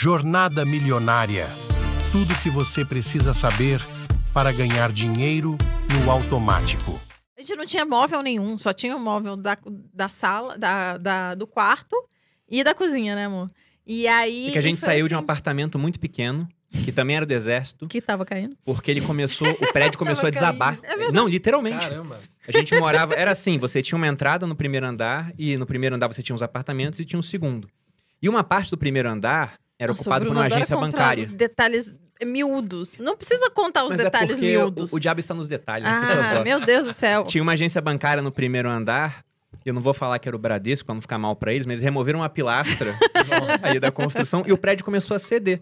Jornada Milionária. Tudo o que você precisa saber para ganhar dinheiro no automático. A gente não tinha móvel nenhum, só tinha o móvel da, da sala, da, da, do quarto e da cozinha, né, amor? E aí. É que a gente saiu assim... de um assim. apartamento muito pequeno, que também era do exército. Que tava caindo. Porque ele começou, o prédio começou a desabar. É não, literalmente. Caramba. A gente morava, era assim, você tinha uma entrada no primeiro andar e no primeiro andar você tinha os apartamentos e tinha um segundo. E uma parte do primeiro andar era Nossa, ocupado por uma agência bancária. Os detalhes miúdos. Não precisa contar os Mas é detalhes é miúdos. O, o, diabo está nos detalhes. Né? Ah, meu Deus do céu. Tinha uma agência bancária no primeiro andar. Eu não vou falar que era o Bradesco, para não ficar mal para eles, mas eles removeram uma pilastra aí da construção e o prédio começou a ceder.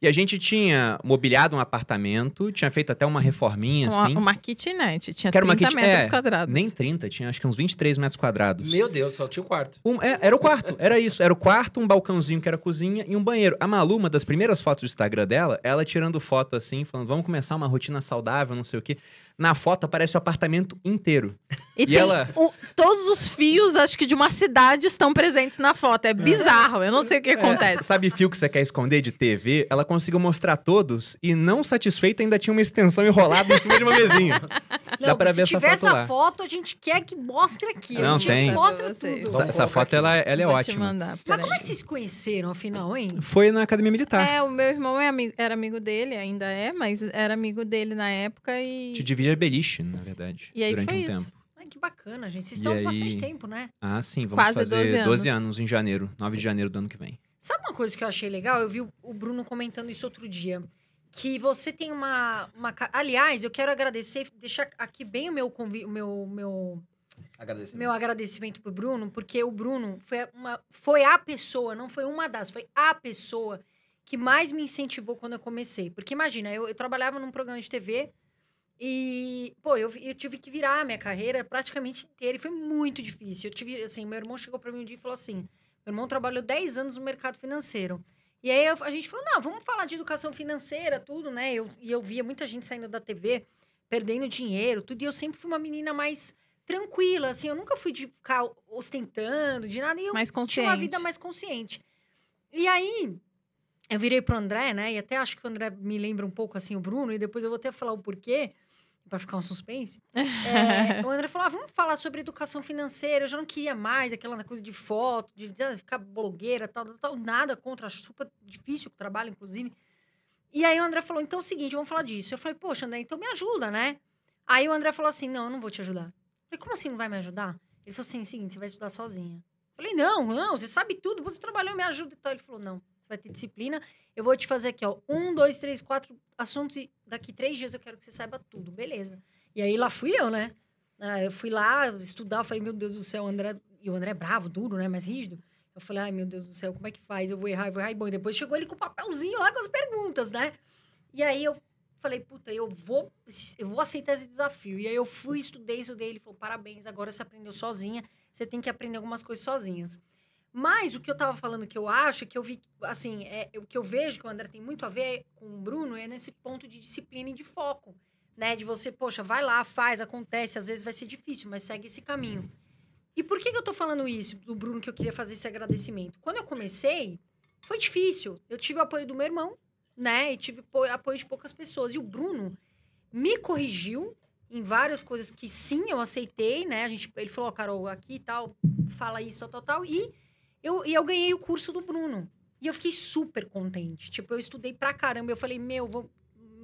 E a gente tinha mobiliado um apartamento, tinha feito até uma reforminha, uma, assim. Uma kitnet, tinha que 30 uma kit... metros é, quadrados. Nem 30, tinha acho que uns 23 metros quadrados. Meu Deus, só tinha o um quarto. Um, é, era o quarto, era isso. Era o quarto, um balcãozinho que era cozinha e um banheiro. A Malu, uma das primeiras fotos do Instagram dela, ela tirando foto assim, falando, vamos começar uma rotina saudável, não sei o quê. Na foto aparece o apartamento inteiro. E, e ela. O, todos os fios, acho que de uma cidade, estão presentes na foto. É bizarro, eu não sei o que é. acontece. É, sabe fio que você quer esconder de TV? Ela conseguiu mostrar todos e, não satisfeita, ainda tinha uma extensão enrolada em cima de uma mesinha. Não, Dá pra ver essa foto. Se tiver essa foto, a gente quer que mostre aquilo. Não, tem. mostra tudo. Essa, essa foto, ela, é, ela é Vou ótima. Mandar, Mas como é que vocês conheceram, afinal, hein? Foi na academia militar. É, o meu irmão é amigo, era amigo dele, ainda é, mas era amigo dele na época e. Te Jair Beliche, na verdade, e aí durante foi um isso. tempo. Ai, que bacana, gente. Vocês e estão aí... com bastante tempo, né? Ah, sim. Vamos Quase fazer 12 anos. 12 anos em janeiro, 9 de janeiro do ano que vem. Sabe uma coisa que eu achei legal? Eu vi o Bruno comentando isso outro dia. Que você tem uma. uma... Aliás, eu quero agradecer, deixar aqui bem o meu convi... o meu, meu... Agradecimento. Meu agradecimento pro Bruno, porque o Bruno foi, uma, foi a pessoa, não foi uma das, foi a pessoa que mais me incentivou quando eu comecei. Porque imagina, eu, eu trabalhava num programa de TV e, pô, eu, eu tive que virar a minha carreira praticamente inteira e foi muito difícil. Eu tive, assim, meu irmão chegou para mim um dia e falou assim: meu irmão trabalhou 10 anos no mercado financeiro. E aí a gente falou: não, vamos falar de educação financeira, tudo, né? Eu, e eu via muita gente saindo da TV, perdendo dinheiro, tudo. E eu sempre fui uma menina mais tranquila, assim, eu nunca fui de ficar ostentando, de nada. E eu mais consciente. tinha uma vida mais consciente. E aí, eu virei pro André, né? E até acho que o André me lembra um pouco assim o Bruno, e depois eu vou até falar o porquê, para ficar um suspense. É, o André falou: ah, vamos falar sobre educação financeira. Eu já não queria mais aquela coisa de foto, de ah, ficar blogueira, tal, tal, tal nada contra, acho super difícil o trabalho, inclusive. E aí o André falou: então é o seguinte, vamos falar disso. Eu falei: poxa, André, então me ajuda, né? Aí o André falou assim: não, eu não vou te ajudar. Eu falei: como assim não vai me ajudar? Ele falou assim: é seguinte, você vai estudar sozinha. Eu falei: não, não, você sabe tudo, você trabalhou, me ajuda e tal. Ele falou: não. Você vai ter disciplina. Eu vou te fazer aqui, ó, um, dois, três, quatro assuntos e daqui três dias eu quero que você saiba tudo. Beleza. E aí lá fui eu, né? Ah, eu fui lá estudar, falei, meu Deus do céu, André... E o André é bravo, duro, né? Mais rígido. Eu falei, ai, meu Deus do céu, como é que faz? Eu vou errar, eu vou errar. E bom, e depois chegou ele com o papelzinho lá com as perguntas, né? E aí eu falei, puta, eu vou, eu vou aceitar esse desafio. E aí eu fui, estudei, estudei. Ele falou, parabéns, agora você aprendeu sozinha. Você tem que aprender algumas coisas sozinhas. Mas o que eu tava falando que eu acho, é que eu vi, assim, é, o que eu vejo que o André tem muito a ver com o Bruno é nesse ponto de disciplina e de foco, né? De você, poxa, vai lá, faz, acontece, às vezes vai ser difícil, mas segue esse caminho. E por que, que eu tô falando isso, do Bruno, que eu queria fazer esse agradecimento? Quando eu comecei, foi difícil. Eu tive o apoio do meu irmão, né? E tive apoio de poucas pessoas. E o Bruno me corrigiu em várias coisas que sim, eu aceitei, né? A gente, ele falou, oh, Carol, aqui e tal, fala isso, tal, tal, tal. E eu, e eu ganhei o curso do Bruno. E eu fiquei super contente. Tipo, eu estudei pra caramba. Eu falei, meu, vou,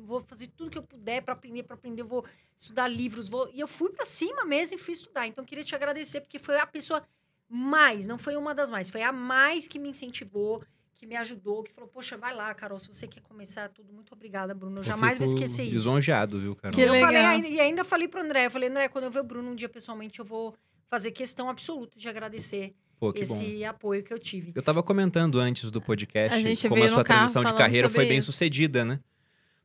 vou fazer tudo que eu puder para aprender, para aprender. Eu vou estudar livros. Vou... E eu fui pra cima mesmo e fui estudar. Então, eu queria te agradecer, porque foi a pessoa mais, não foi uma das mais, foi a mais que me incentivou, que me ajudou, que falou, poxa, vai lá, Carol, se você quer começar tudo, muito obrigada, Bruno. Eu, jamais vou esquecer isso. Lisonjeado, viu, Carol? Que eu legal. falei, e ainda falei pro André, eu falei, André, quando eu ver o Bruno um dia pessoalmente, eu vou fazer questão absoluta de agradecer Pô, esse bom. apoio que eu tive. Eu estava comentando antes do podcast a como a sua transição de carreira foi bem sucedida, né?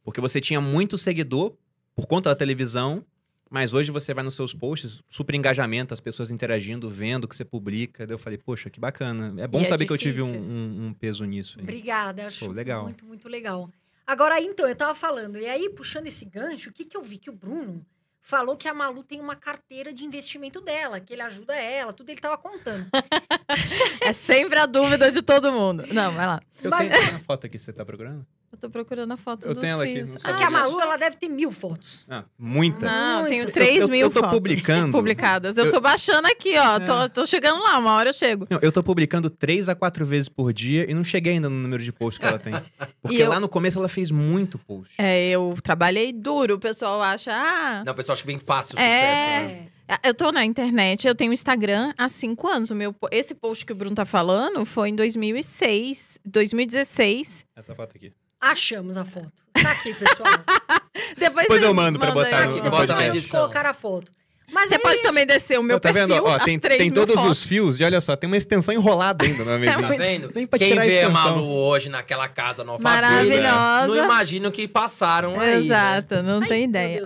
Porque você tinha muito seguidor por conta da televisão, mas hoje você vai nos seus posts, super engajamento, as pessoas interagindo, vendo o que você publica. Daí eu falei, poxa, que bacana. É bom e é saber é que eu tive um, um, um peso nisso. Aí. Obrigada, acho Pô, legal. muito, muito legal. Agora, então, eu estava falando, e aí, puxando esse gancho, o que, que eu vi? Que o Bruno falou que a Malu tem uma carteira de investimento dela, que ele ajuda ela, tudo ele tava contando. é sempre a dúvida de todo mundo. Não, vai lá. Eu Mas... tenho uma foto aqui, você tá procurando? Eu tô procurando a foto eu dos tenho ela filhos. Aqui, ah, a Malu, ela deve ter mil fotos. Ah, muita. Não, tenho três mil fotos. eu tô publicando, publicadas. Eu, eu tô baixando aqui, ó. É. Tô, tô chegando lá, uma hora eu chego. Não, eu tô publicando três a quatro vezes por dia e não cheguei ainda no número de posts que ela tem. Porque lá no começo ela fez muito post. É, eu trabalhei duro. O pessoal acha, ah... Não, o pessoal acha que vem fácil o é. sucesso, é... né? Ah, eu tô na internet, eu tenho Instagram há cinco anos. O meu, esse post que o Bruno tá falando foi em 2006, 2016. Essa foto aqui. Achamos a foto. Tá aqui, pessoal. Depois, Depois eu mando pra botar aqui. No, Depois nós colocar a foto. Mas você pode também descer o meu tá perfil, vendo? Ó, tem, tem todos fotos. os fios, e olha só, tem uma extensão enrolada ainda na é mesa. Tá, tá vendo? Nem pra Quem tirar vê a, Malu hoje naquela casa nova Maravilhosa. Vida, não imagino que passaram aí. Né? Exato, né? não tem ideia.